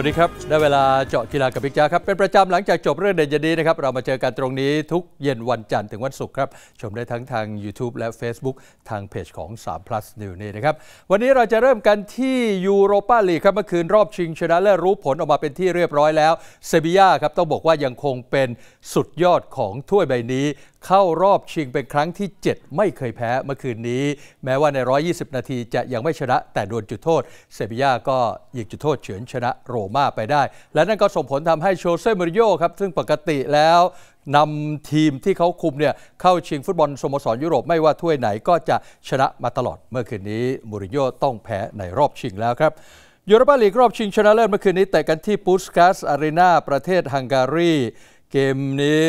วัสดีครับ ได้เวลาเจาะกีฬากับพิกจ้าครับ เป็นประจำหลังจากจบเรื่องเด่นยดนนี้นะครับ เรามาเจอกันตรงนี้ทุกเย็นวันจันทร์ถึงวันศุกร์ครับ ชมได้ทั้งทาง YouTube และ Facebook ทางเพจของ3 plus new นี่นะครับ วันนี้เราจะเริ่มกันที่ยูโรปาลีกครับ เมื่อคืนรอบชิงชนะและรู้ผลออกมาเป็นที่เรียบร้อยแล้ว เซบียาครับต้องบอกว่ายังคงเป็นสุดยอดของถ้วยใบนี้เข้ารอบชิงเป็นครั้งที่ 7 ไม่เคยแพ้เมื่อคืนนี้ แม้ว่าใน 120 นาทีจะยังไม่ชนะ แต่โดนจุดโทษ เซบียาก็ยิงจุดโทษ เฉือนชนะโรม่าไปได้ และนั่นก็ส่งผลทำให้โชเซ่มูริโยครับซึ่งปกติแล้วนำทีมที่เขาคุมเนี่ยเข้าชิงฟุตบอลสโมสรยุโรปไม่ว่าถ้วยไหนก็จะชนะมาตลอดเมื่อคืนนี้มูริโยต้องแพ้ในรอบชิงแล้วครับยูโรปาลีกรอบชิงชนะเลิศเมื่อคืนนี้ แต่กันที่ปูสกาสอารีนาประเทศฮังการีเกมนี้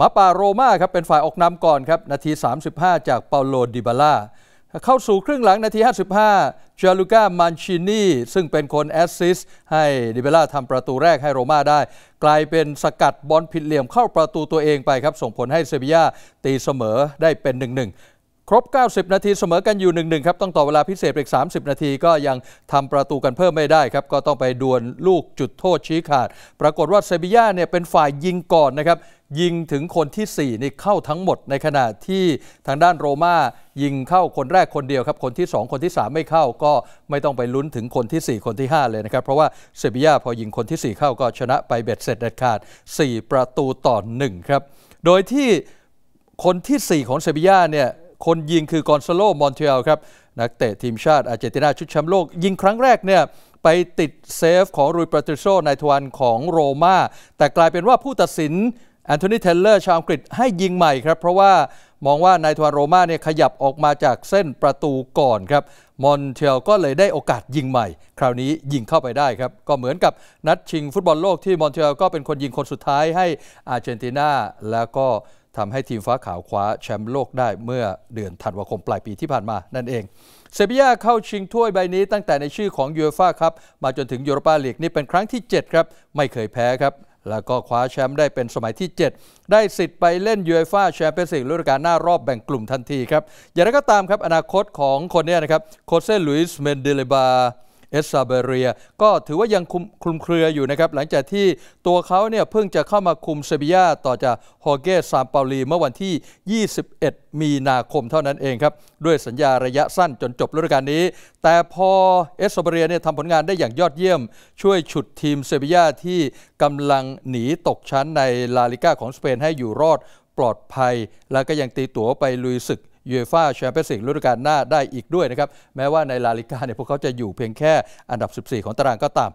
มาป่าโรมาครับเป็นฝ่ายออกนำก่อนครับนาที 35 จากเปาโลดิบาล่าเข้าสู่ครึ่งหลังนาที 55เจาลูก้า มันชินีซึ่งเป็นคนแอสซิสให้ดิเบล่าทำประตูแรกให้โรม่าได้ กลายเป็นสกัดบอลผิดเหลี่ยมเข้าประตูตัวเองไปครับส่งผลให้เซบียาตีเสมอได้เป็น1-1ครบ 90 นาทีเสมอกันอยู่1-1ครับต้องต่อเวลาพิเศษอีก30 นาทีก็ยังทำประตูกันเพิ่มไม่ได้ครับก็ต้องไปดวลลูกจุดโทษชี้ขาด ปรากฏว่าเซบีย่าเนี่ยเป็นฝ่ายยิงก่อนนะครับยิงถึงคนที่4นี่เข้าทั้งหมดในขณะที่ทางด้านโรม่ายิงเข้าคนแรกคนเดียวครับ คนที่ 2 คนที่ 3 ไม่เข้าก็ไม่ต้องไปลุ้นถึงคนที่ 4 คนที่ 5 เลยนะครับเพราะว่าเซบีย่าพอยิงคนที่ 4 เข้าก็ชนะไปเบ็ดเสร็จเด็ดขาด 4 ประตูต่อ1ครับโดยที่คนที่ 4 ของเซบีย่าเนี่ยคนยิงคือกอนซาโลมอนเทลครับนักเตะทีมชาติอาร์เจนตินาชุดแชมป์โลก ยิงครั้งแรกเนี่ยไปติดเซฟของรูยปาติโซในทวันของโรมาแต่กลายเป็นว่าผู้ตัดสินแอนโทนีเทเลอร์ชาวอังกฤษให้ยิงใหม่ครับเพราะว่ามองว่านายทวารโรมาเนี่ยขยับออกมาจากเส้นประตูก่อนครับมอนเทลก็เลยได้โอกาสยิงใหม่ คราวนี้ยิงเข้าไปได้ครับก็เหมือนกับนัดชิงฟุตบอลโลกที่มอนเทลก็เป็นคนยิงคนสุดท้ายให้อาร์เจนตินาแล้วก็ทำให้ทีมฟ้าขาวคว้าแชมป์โลกได้เมื่อเดือนธันวาคมปลายปีที่ผ่านมา นั่นเองเซบียาเข้าชิงถ้วยใบนี้ตั้งแต่ในชื่อของยูฟ่าครับมาจนถึงยูโรปาลีกนี่เป็นครั้งที่ 7 ครับ ไม่เคยแพ้ครับ แล้วก็คว้าแชมป์ได้เป็นสมัยที่ 7 ได้สิทธิ์ไปเล่นยูเอฟ่าแชมเปี้ยนส์ลีกฤดูกาลหน้ารอบแบ่งกลุ่มทันทีครับอย่างไรก็ตามครับอนาคตของคนนี้นะครับโคเซลุยส์เมนเดเลบาเอสซาเบเรียก็ถือว่ายังคลุมเครืออยู่นะครับ หลังจากที่ตัวเขาเนี่ยเพิ่งจะเข้ามาคุมเซบียาต่อจากฮอเกสซามเปาลีเมื่อวันที่ 21 มีนาคมเท่านั้นเองครับ ด้วยสัญญาระยะสั้นจนจบฤดูกาลนี้ แต่พอเอสซาเบเรียเนี่ยทำผลงานได้อย่างยอดเยี่ยม ช่วยฉุดทีมเซบียาที่กำลังหนีตกชั้นในลาลิก้าของสเปนให้อยู่รอดปลอดภัย แล้วก็ยังตีตั๋วไปลุยศึกยูเอฟ่าแชมเปี้ยนส์ลีกฤดูกาลหน้าได้อีกด้วยนะครับ แม้ว่าในลาลิกาเนี่ยพวกเขาจะอยู่เพียงแค่อันดับ 14 ของตารางก็ตาม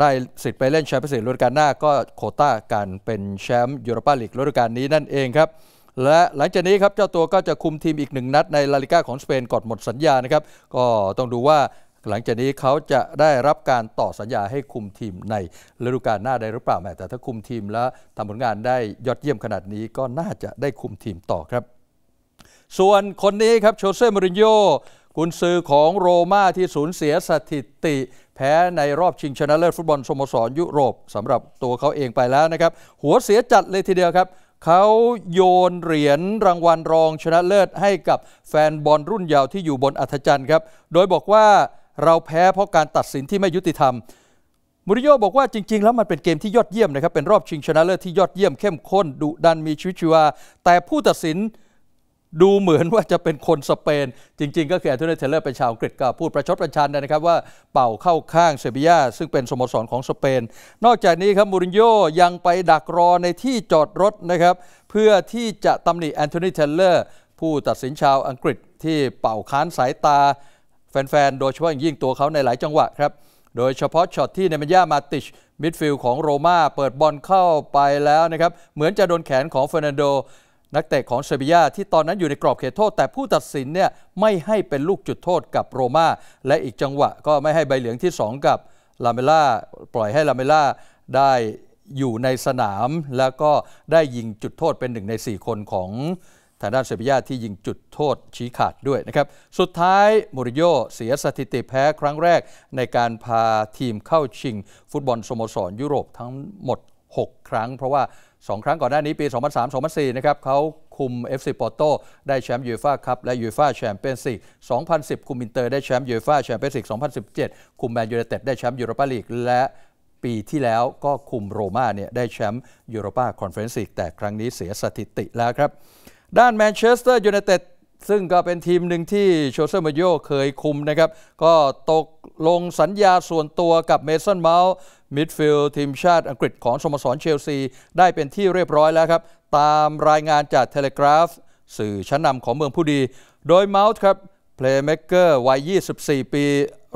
ได้สิทธิ์ไปเล่นแชมเปี้ยนส์ลีกฤดูกาลหน้า ก็โคต้าการเป็นแชมป์ยูโรปาลีกฤดูกาลนี้นั่นเองครับ และหลังจากนี้ครับเจ้าตัวก็จะคุมทีมอีกหนึ่งนัดในลาลิกาของสเปนก่อนหมดสัญญานะครับ ก็ต้องดูว่าหลังจากนี้เขาจะได้รับการต่อสัญญาให้คุมทีมในฤดูกาลหน้าได้หรือเปล่าแม่แต่ถ้าคุมทีมแล้วทำผลงานได้ยอดเยี่ยมขนาดนี้ก็น่าจะได้คุมทีมต่อครับส่วนคนนี้ครับโชเซ่มริญโย กุนซือของโรม่าที่สูญเสียสถิติ แพ้ในรอบชิงชนะเลิศฟุตบอลสโมสรยุโรปสำหรับตัวเขาเองไปแล้วนะครับ หัวเสียจัดเลยทีเดียวครับ เขาโยนเหรียญรางวัลรองชนะเลิศให้กับแฟนบอลรุ่นเยาว์ที่อยู่บนอัธจันทร์ครับ โดยบอกว่าเราแพ้เพราะการตัดสินที่ไม่ยุติธรรมมูริโยบอกว่าจริงๆ แล้วมันเป็นเกมที่ยอดเยี่ยมนะครับเป็นรอบชิงชนะเลิศที่ยอดเยี่ยมเข้มข้นดุดันมีชีวิตชีวาแต่ผู้ตัดสินดูเหมือนว่าจะเป็นคนสเปน จริงๆ ก็คือแอนโทนีเทเลอร์เป็นชาวอังกฤษก็พูดประชดประชันนะครับว่าเป่าเข้าข้างเซบียาซึ่งเป็นสโมสรของสเปน นอกจากนี้ครับมูรินโญ่ยังไปดักรอในที่จอดรถนะครับเพื่อที่จะตำหนิแอนโทนีเทเลอร์ผู้ตัดสินชาวอังกฤษที่เป่าค้านสายตาแฟน ๆ โดยเฉพาะอย่างยิ่งตัวเขาในหลายจังหวะครับโดยเฉพาะช็อตที่เนมัญยามาติชมิดฟิลด์ของโรม่าเปิดบอลเข้าไปแล้วนะครับเหมือนจะโดนแขนของเฟอร์นันโดนักเตะของเซบียาที่ตอนนั้นอยู่ในกรอบเขตโทษ แต่ผู้ตัดสินเนี่ยไม่ให้เป็นลูกจุดโทษกับโรมา และอีกจังหวะก็ไม่ให้ใบเหลืองที่ 2 กับลาเมล่าปล่อยให้ลาเมล่าได้อยู่ในสนาม แล้วก็ได้ยิงจุดโทษเป็นหนึ่งใน4คนของทางด้านเซบียาที่ยิงจุดโทษชี้ขาดด้วยนะครับสุดท้ายมูริโยเสียสถิติแพ้ครั้งแรกในการพาทีมเข้าชิง ฟุตบอลสโมสรยุโรปทั้งหมด 6 ครั้ง เพราะว่าสองครั้งก่อนหน้านี้ปี 2003-2004นะครับเขาคุม FC Porto ได้แชมป์ยูฟ่าคัพและยูฟ่าแชมเปี้ยนส์ลีก2010 คุมอินเตอร์ได้แชมป์ยูฟ่าแชมเปี้ยนส์ลีก2017 คุมแมนยูไนเต็ดได้แชมป์ยูโรปาลีกและปีที่แล้วก็คุมโรม่าเนี่ยได้แชมป์ยูโรปาคอนเฟอเรนซ์ลีกแต่ครั้งนี้เสียสถิติแล้วครับ ด้านแมนเชสเตอร์ยูไนเต็ดซึ่งก็เป็นทีมหนึ่งที่โชเซอร์มาโยเคยคุมนะครับ ก็ตกลงสัญญาส่วนตัวกับเมสัน เมาส์มิดฟิลด์ทีมชาติอังกฤษของสโมสรเชลซี ได้เป็นที่เรียบร้อยแล้วครับ ตามรายงานจากเทเลกราฟสื่อชั้นนำของเมืองผู้ดี โดยเมาส์ครับ เพลย์เมกเกอร์วัย 24 ปี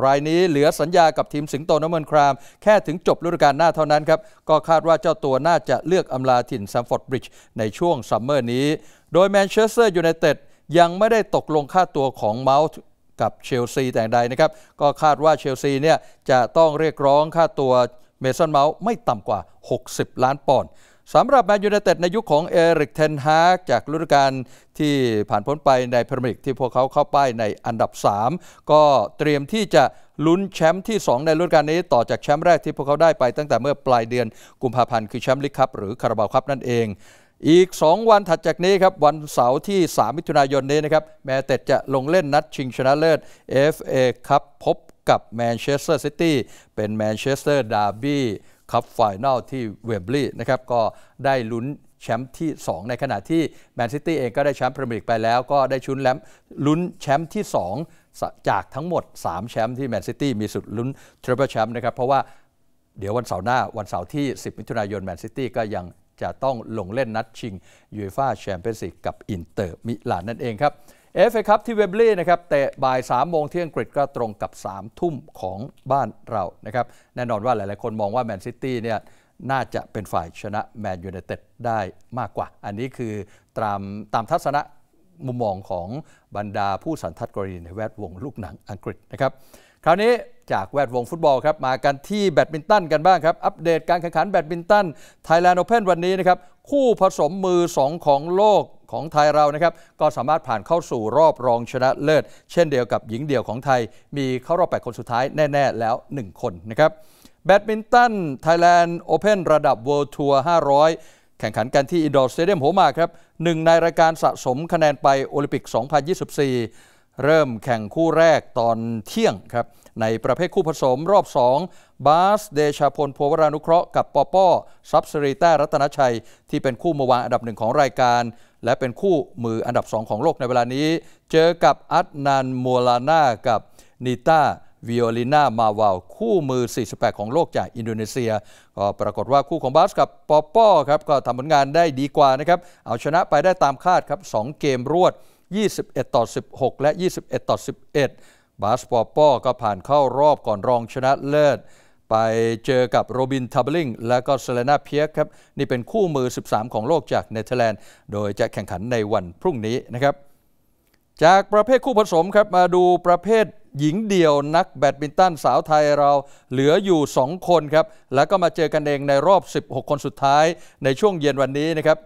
รายนี้เหลือสัญญากับทีมสิงโตน้ำมันคราม แค่ถึงจบฤดูกาลหน้าเท่านั้นครับ ก็คาดว่าเจ้าตัวน่าจะเลือกอำลาถิ่นซัมฟอร์ดบริดจ์ในช่วงซัมเมอร์นี้ โดยแมนเชสเตอร์ยูไนเต็ดยังไม่ได้ตกลงค่าตัวของเมาส์กับเชลซีแต่ใดนะครับก็คาดว่าเชลซีเนี่ยจะต้องเรียกร้องค่าตัวเมสันเมาส์ไม่ต่ำกว่า 60 ล้านปอนด์สำหรับแมนยูไนเต็ดในยุคขของเอริกเทนฮากจากฤดูกาลที่ผ่านพ้นไปในพรีเมียร์ลีกที่พวกเขาเข้าไปในอันดับ 3 ก็เตรียมที่จะลุ้นแชมป์ที่ 2 ในฤดูกาลนี้ต่อจากแชมป์แรกที่พวกเขาได้ไปตั้งแต่เมื่อปลายเดือนกุมภาพันธ์คือแชมป์ลิกคัพหรือคาราบาวคัพนั่นเองอีก 2 วันถัดจากนี้ครับวันเสาร์ที่ 3 มิถุนายนนี้นะครับแมตเต์จะลงเล่นนัดชิงชนะเลิศ FA ครับพบกับแมนเชสเตอร์ซิตี้เป็นแมนเชสเตอร์ดาร์บี้คัพไฟแนลที่เวมบลีย์นะครับก็ได้ลุ้นแชมป์ที่ 2 ในขณะที่แมนซิตี้เองก็ได้แชมป์พรีเมียร์ลีกไปแล้วก็ได้ชุนแลมลุ้นแชมป์ที่ 2 จากทั้งหมด 3 แชมป์ที่แมนซิตี้มีสุดลุ้นทริปเปิลแชมป์นะครับเพราะว่าเดี๋ยววันเสาร์หน้าวันเสาร์ที่ 10 มิถุนายนแมนซิตี้ก็ยังจะต้องลงเล่นนัดชิงยูฟ่าแชมเปี้ยนส์ลีกกับอินเตอร์มิลานนั่นเองครับเอฟเอคัพที่เวมบลีย์นะครับแต่บ่าย 3 โมงที่อังกฤษก็ตรงกับ 3 ทุ่มของบ้านเรานะครับแน่นอนว่าหลายๆ คนมองว่าแมนซิตี้เนี่ยน่าจะเป็นฝ่ายชนะแมนยูไนเต็ดได้มากกว่า อันนี้คือตามตามทัศนะมุมมองของบรรดาผู้สันทัดกรณีในแวดวงลูกหนังอังกฤษนะครับคราวนี้จากแวดวงฟุตบอลครับมากันที่แบดมินตันกันบ้างครับอัปเดตการแข่งขันแบดมินตันไทยแลนด์โอเพนวันนี้นะครับคู่ผสมมือ 2 ของโลกของไทยเรานะครับก็สามารถผ่านเข้าสู่รอบรองชนะเลิศ เช่นเดียวกับหญิงเดี่ยวของไทย มีเข้ารอบ 8 คนสุดท้ายแน่ ๆ แล้ว 1 คนนะครับแบดมินตันไทยแลนด์โอเพนระดับเวิลด์ทัวร์500 แข่งขันกันที่อินดอร์สเตเดียมโหมากครับหนึ่งในรายการสะสมคะแนนไปโอลิมปิก 2024 เริ่มแข่งคู่แรกตอนเที่ยงครับในประเภทคู่ผสมรอบ2บาสเดชาพลพัววรานุเคราะห์กับปอป้อซับสรีแต้รัตนชัย ที่เป็นคู่มือวางอันดับหนึ่งของรายการ และเป็นคู่มืออันดับ 2 ของโลกในเวลานี้ เจอกับอัตนานมัวลาน่ากับนิต้าวิโอลิน่ามาวาวคู่มือ 48 ของโลกจากอินโดนีเซีย ก็ปรากฏว่าคู่ของบาสกับปอป้อครับก็ทำผลงานได้ดีกว่านะครับเอาชนะไปได้ตามคาดครับ2เกมรวด 21ต่อ16และ 21ต่อ11บาสปอปอก็ผ่านเข้ารอบก่อนรองชนะเลิศ ไปเจอกับโรบินทับลิง และก็เซเลนาเพียกครับ นี่เป็นคู่มือ 13 ของโลกจากเนเธอร์แลนด์ โดยจะแข่งขันในวันพรุ่งนี้นะครับ จากประเภทคู่ผสมครับมาดูประเภทหญิงเดี่ยวนักแบดมินตันสาวไทยเราเหลืออยู่ 2 คนครับ แล้วก็มาเจอกันเองในรอบ 16 คนสุดท้ายในช่วงเย็นวันนี้นะครับ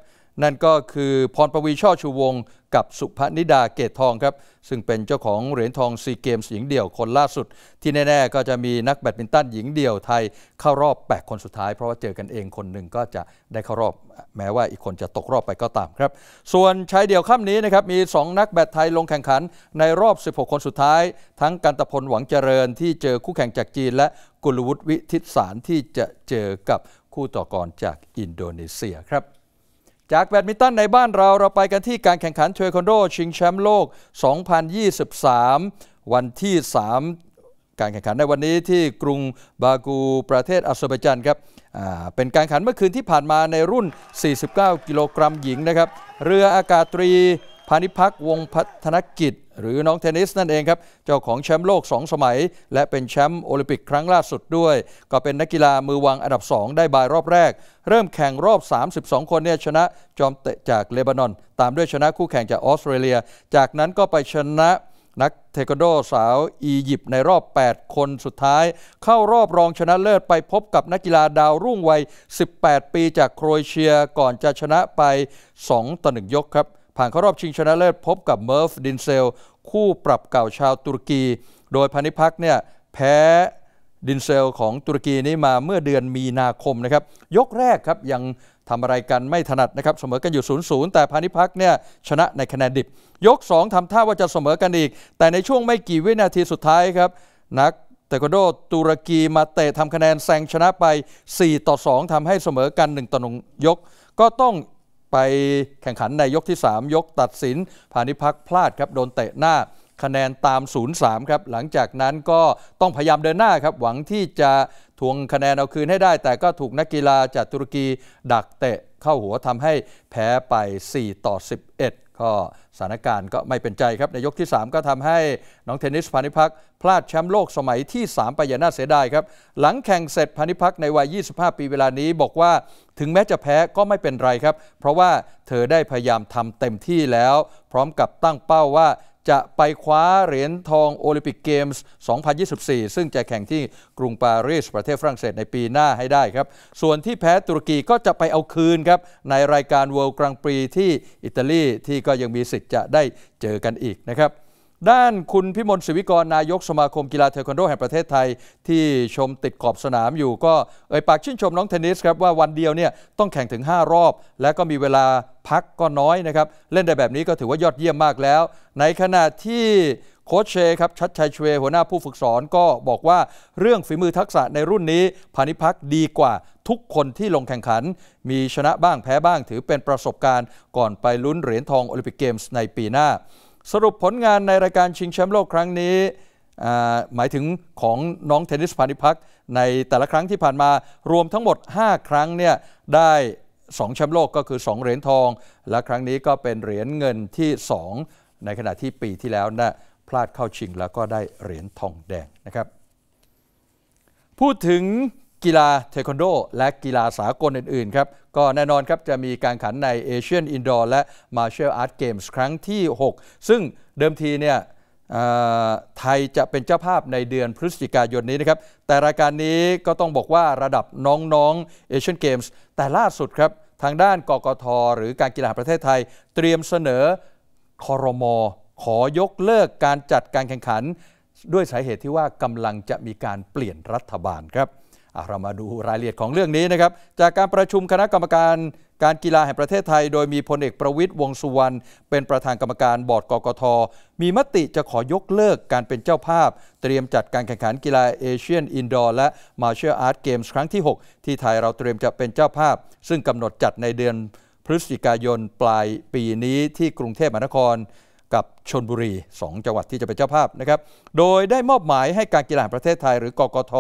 นั่นก็คือพรประวีช่อชูวงกับสุพนิดาเกตทองครับซึ่งเป็นเจ้าของเหรียญทองซีเกมส์หญิงเดี่ยวคนล่าสุด ที่แน่ๆก็จะมีนักแบดมินตันหญิงเดี่ยวไทยเข้ารอบ 8 คนสุดท้ายเพราะว่าเจอกันเองคนหนึ่งก็จะได้เข้ารอบ แม้ว่าอีกคนจะตกรอบไปก็ตามครับ ส่วนชายเดี่ยวค่ำนี้นะครับ มี 2 นักแบดไทยลงแข่งขันในรอบ 16 คนสุดท้าย ทั้งกันตพลหวังเจริญที่เจอคู่แข่งจากจีน และกุลวุฒิวิทิศสารที่จะเจอกับคู่ต่อกรจากอินโดนีเซียครับจากแบดมินตันในบ้านเราเราไปกันที่การแข่งขันเทควันโดชิงแชมป์โลก 2023 วันที่ 3 การแข่งขันในวันนี้ที่กรุงบากูประเทศอสเบจันครับเป็นการแข่งขันเมื่อคืนที่ผ่านมาในรุ่น 49 กิโลกรัมหญิงนะครับ เรืออากาศตรีพานิพักวงพัฒนกิจ หรือน้องเทนนิสนั่นเองครับ เจ้าของแชมป์โลก 2 สมัย และเป็นแชมป์โอลิมปิกครั้งล่าสุดด้วย ก็เป็นนักกีฬามือวางอันดับ 2 ได้บายรอบแรก เริ่มแข่งรอบ 32 คนเนี่ยชนะจอมเตะจากเลบานอน ตามด้วยชนะคู่แข่งจากออสเตรเลีย จากนั้นก็ไปชนะนักเทควันโดสาว อียิปต์ในรอบ 8 คนสุดท้าย เข้ารอบรองชนะเลิศไปพบกับนักกีฬาดาวรุ่งวัย18 ปีจากโครเอเชียก่อนจะชนะไป 2ต่อ1ยกครับผ่านเข้ารอบชิงชนะเลิศพบกับเมิร์ฟดินเซลคู่ปรับเก่าชาวตุรกี โดยพานิพักเนี่ยแพ้ดินเซลของตุรกีนี้มาเมื่อเดือนมีนาคมนะครับยกแรกครับยังทำอะไรกันไม่ถนัดนะครับเสมอกันอยู่0ูนย์แต่พานิพักเนี่ยชนะในคะแนนดิบ ยก 2 ทำท่าว่าจะเสมอกันอีก แต่ในช่วงไม่กี่วินาทีสุดท้ายครับนักเทควันโดตุรกีมาเตะทำคะแนนแซงชนะไป4ต่อ2ทำให้เสมอกัน 1ต่อหนึ่งยกก็ต้องไปแข่งขันในยกที่ 3 ยกตัดสินพานิพักพลาดครับโดนเตะหน้า คะแนนตาม 0-3 ครับ หลังจากนั้นก็ต้องพยายามเดินหน้าครับ หวังที่จะทวงคะแนนเอาคืนให้ได้ แต่ก็ถูกนักกีฬาจากตุรกี ดักเตะเข้าหัวทำให้แพ้ไป 4 ต่อ 11 ก็สถานการณ์ก็ไม่เป็นใจครับ ในยกที่ 3 ก็ทำให้ น้องเทนนิสพานิพักพลาดแชมป์โลกสมัยที่ 3 ไปอย่างน่าเสียดายครับ หลังแข่งเสร็จพานิพักในวัย 25 ปีเวลานี้บอกว่าถึงแม้จะแพ้ก็ไม่เป็นไรครับ เพราะว่าเธอได้พยายามทำเต็มที่แล้ว พร้อมกับตั้งเป้าว่าจะไปคว้าเหรียญทองโอลิมปิกเกมส์2024 ซึ่งจะแข่งที่กรุงปารีสประเทศฝรั่งเศสในปีหน้าให้ได้ครับ ส่วนที่แพ้ตุรกีก็จะไปเอาคืนครับในรายการเวิลด์กรังปรีที่อิตาลี ที่ก็ยังมีสิทธิ์จะได้เจอกันอีกนะครับด้านคุณพิมลศิวิกรนายกสมาคมกีฬาเทควันโด แห่งประเทศไทย ที่ชมติดขอบสนามอยู่ก็เอ่ยปากชื่นชมน้องเทนนิสครับว่า วันเดียวเนี่ยต้องแข่งถึง 5 รอบ และก็มีเวลาพักก็น้อยนะครับ เล่นได้แบบนี้ก็ถือว่ายอดเยี่ยมมากแล้ว ในขณะที่โค้ชเช ครับ ชัดชัยชเวหัวหน้าผู้ฝึกสอนก็บอกว่าเรื่องฝีมือทักษะในรุ่นนี้พานิพักดีกว่าทุกคนที่ลงแข่งขัน มีชนะบ้างแพ้บ้างถือเป็นประสบการณ์ก่อนไปลุ้นเหรียญทองโอลิมปิกเกมส์ในปีหน้าสรุปผลงานในรายการชิงแชมป์โลกครั้งนี้ หมายถึงของน้องเทนนิสพาณิพักในแต่ละครั้งที่ผ่านมา รวมทั้งหมด 5 ครั้งเนี่ยได้2แชมป์โลกก็คือ 2เหรียญทอง และครั้งนี้ก็เป็นเหรียญเงินที่ 2 ในขณะที่ปีที่แล้วนะพลาดเข้าชิงแล้วก็ได้เหรียญทองแดงนะครับ พูดถึงกีฬาเทควันโด และกีฬาสากลอื่น ๆ ครับ ก็แน่นอนครับจะมีการขันในเอเชียนอินดอร์และมาเชลอาร์ตเกมส์ครั้งที่ 6 ซึ่งเดิมทีเนี่ยไทยจะเป็นเจ้าภาพในเดือนพฤศจิกายนนี้นะครับแต่รายการนี้ก็ต้องบอกว่าระดับน้องๆเอเชียนเกมส์แต่ล่าสุดครับทางด้านกกทหรือการกีฬาประเทศไทย เตรียมเสนอคอรมอขอยกเลิกการจัดการแข่งขัน ด้วยสาเหตุที่ว่ากำลังจะมีการเปลี่ยนรัฐบาลครับเรามาดูรายละเอียดของเรื่องนี้นะครับจากการประชุมคณะกรรมการการกีฬาแห่งประเทศไทย โดยมีพลเอกประวิทย์วงสุวรรณเป็นประธานกรรมการบอร์ดกกท มีมติจะขอยกเลิกการเป็นเจ้าภาพเตรียมจัดการแข่งขันกีฬาเอเชียนอินดอร์และมาเชีย์อาร์ตเกมส์ครั้งที่ 6 ที่ไทยเราเตรียมจะเป็นเจ้าภาพ ซึ่งกำหนดจัดในเดือนพฤศจิกายนปลายปีนี้ที่กรุงเทพมหานครกับชนบุรี 2 จังหวัดที่จะเป็นเจ้าภาพนะครับ โดยได้มอบหมายให้การกีฬาแห่งประเทศไทยหรือกกท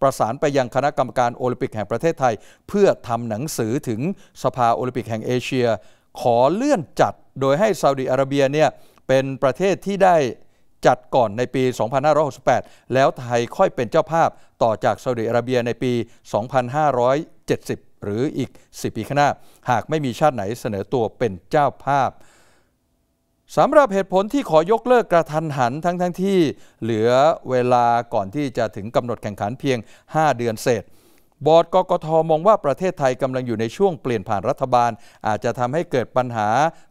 ประสานไปยังคณะกรรมการโอลิมปิกแห่งประเทศไทย เพื่อทำหนังสือถึงสภาโอลิมปิกแห่งเอเชีย ขอเลื่อนจัดโดยให้ซาอุดิอาระเบียเนี่ยเป็นประเทศที่ได้จัดก่อนในปี 2568 แล้วไทยค่อยเป็นเจ้าภาพต่อจากซาอุดิอาระเบียในปี 2570 หรืออีก 10 ปีข้างหน้าหากไม่มีชาติไหนเสนอตัวเป็นเจ้าภาพสำหรับเหตุผลที่ขอยกเลิกกระทันหันทั้งทั้งที่ เหลือเวลาก่อนที่จะถึงกำหนดแข่งขันเพียง 5 เดือนเศษ บอร์ดกกท มองว่าประเทศไทยกำลังอยู่ในช่วงเปลี่ยนผ่านรัฐบาลอาจจะทำให้เกิดปัญหา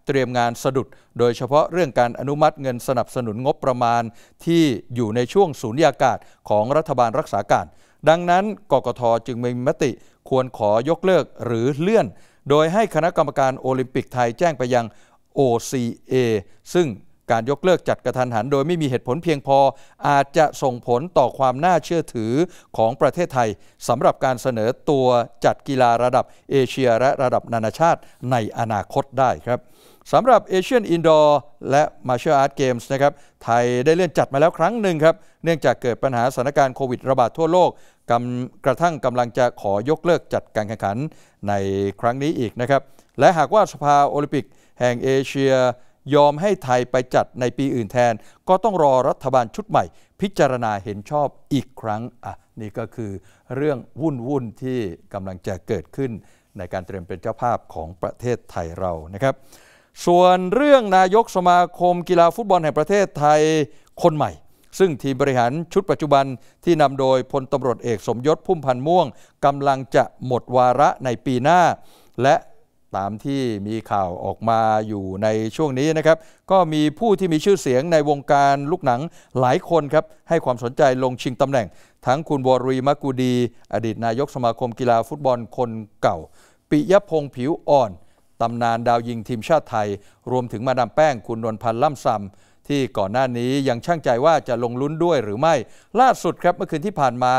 เตรียมงานสะดุด โดยเฉพาะเรื่องการอนุมัติเงินสนับสนุนงบประมาณที่อยู่ในช่วงสูญญากาศของรัฐบาลรักษาการ ดังนั้นกกทจึงมีมติควรขอยกเลิกหรือเลื่อน โดยให้คณะกรรมการโอลิมปิกไทยแจ้งไปยัง OCA ซึ่งการยกเลิกจัดกระทันหันโดยไม่มีเหตุผลเพียงพออาจจะส่งผลต่อความน่าเชื่อถือของประเทศไทยสำหรับการเสนอตัวจัดกีฬาระดับเอเชียและระดับนานาชาติในอนาคตได้ครับสำหรับเอเชียนอินดอร์และมาเชีย์อาร์ตเกมส์นะครับไทยได้เลื่อนจัดมาแล้วครั้งหนึ่งครับเนื่องจากเกิดปัญหาสถานการณ์โควิดระบาดทั่วโลกกระทั่งกำลังจะขอยกเลิกจัดการแข่งขันในครั้งนี้อีกนะครับและหากว่าสภาโอลิมปิกแห่งเอเชียยอมให้ไทยไปจัดในปีอื่นแทน ก็ต้องรอรัฐบาลชุดใหม่ พิจารณาเห็นชอบอีกครั้งอ่ะนี่ก็คือเรื่องวุ่นวุ่นที่กำลังจะเกิดขึ้นในการเตรียมเป็นเจ้าภาพของประเทศไทยเรานะครับส่วนเรื่องนายกสมาคมกีฬาฟุตบอลแห่งประเทศไทยคนใหม่ซึ่งทีมบริหารชุดปัจจุบันที่นำโดยพลตำรวจเอกสมยศพุ่มพันธ์ม่วงกำลังจะหมดวาระในปีหน้า และตามที่มีข่าวออกมาอยู่ในช่วงนี้นะครับก็มีผู้ที่มีชื่อเสียงในวงการลูกหนังหลายคนครับให้ความสนใจลงชิงตำแหน่ง ทั้งคุณวรีมกูดี อดีตนายกสมาคมกีฬาฟุตบอลคนเก่า ปิยพงศ์ผิวอ่อนตำนานดาวยิงทีมชาติไทย รวมถึงมาดามแป้งคุณนวลพันธ์ล่ำซำที่ก่อนหน้านี้ยังช่างใจว่าจะลงลุ้นด้วยหรือไม่ล่าสุดครับเมื่อคืนที่ผ่านมา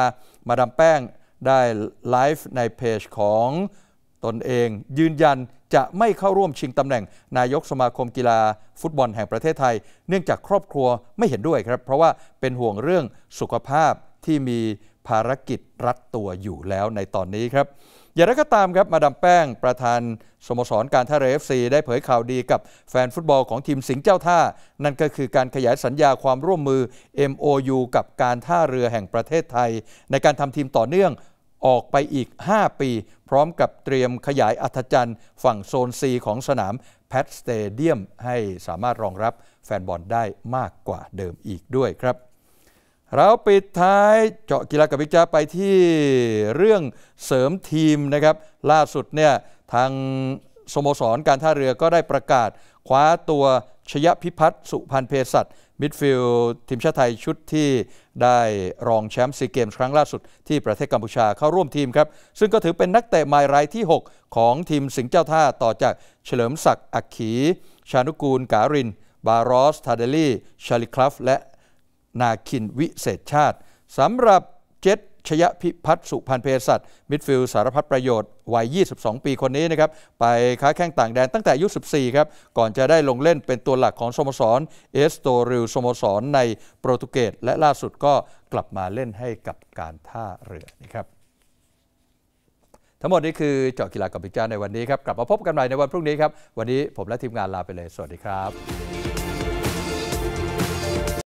มาดามแป้งได้ไลฟ์ในเพจของตนเอง ยืนยันจะไม่เข้าร่วมชิงตำแหน่ง นายกสมาคมกีฬาฟุตบอลแห่งประเทศไทย เนื่องจากครอบครัวไม่เห็นด้วยครับ เพราะว่าเป็นห่วงเรื่องสุขภาพที่มีภารกิจรัดตัวอยู่แล้วในตอนนี้ครับอย่างไรก็ตามครับ มาดามแป้งประธานสโมสรการท่าเรือเอฟซีได้เผยข่าวดีกับแฟนฟุตบอลของทีมสิงห์เจ้าท่า นั่นก็คือการขยายสัญญาความร่วมมือ MOU กับการท่าเรือแห่งประเทศไทย ในการทำทีมต่อเนื่องออกไปอีก 5 ปี พร้อมกับเตรียมขยายอัธจันทร์ฝั่งโซนซีของสนามแพทสเตเดียมให้สามารถรองรับแฟนบอลได้มากกว่าเดิมอีกด้วยครับเราปิดท้ายเจาะกีฬากับวิกจ้าไปที่เรื่องเสริมทีมนะครับล่าสุดเนี่ยทางสโมสรการท่าเรือก็ได้ประกาศคว้าตัวชยพิพัฒน์สุพันเพศัตมิดฟิลด์ทีมชาติไทยชุดที่ได้รองแชมป์ซีเกมส์ครั้งล่าสุด ที่ประเทศกัมพูชาเข้าร่วมทีมครับซึ่งก็ถือเป็นนักเตะหมายรายที่ 6 ของทีมสิงห์เจ้าท่าต่อจากเฉลิมศักดิ์อักขีชานุกูล การินบารอสทาเดลี่ชาลิคลัฟและนาคินวิเศษชาติสำหรับเจตชยพิพัฒน์สุพันเพศัตมิดฟิลสารพัดประโยชน์วัย 22 ปีคนนี้นะครับไปค้าแข้งต่างแดนตั้งแต่อายุ14ครับก่อนจะได้ลงเล่นเป็นตัวหลักของสโมสร เอสโตริลสโมสรในโปรตุเกสและล่าสุดก็กลับมาเล่นให้กับการท่าเรือนะครับ ทั้งหมดนี้คือเจาะกีฬากับพิจารในวันนี้ครับกลับมาพบกันใหม่ในวันพรุ่งนี้ครับวันนี้ผมและทีมงานลาไปเลย สวัสดีครับ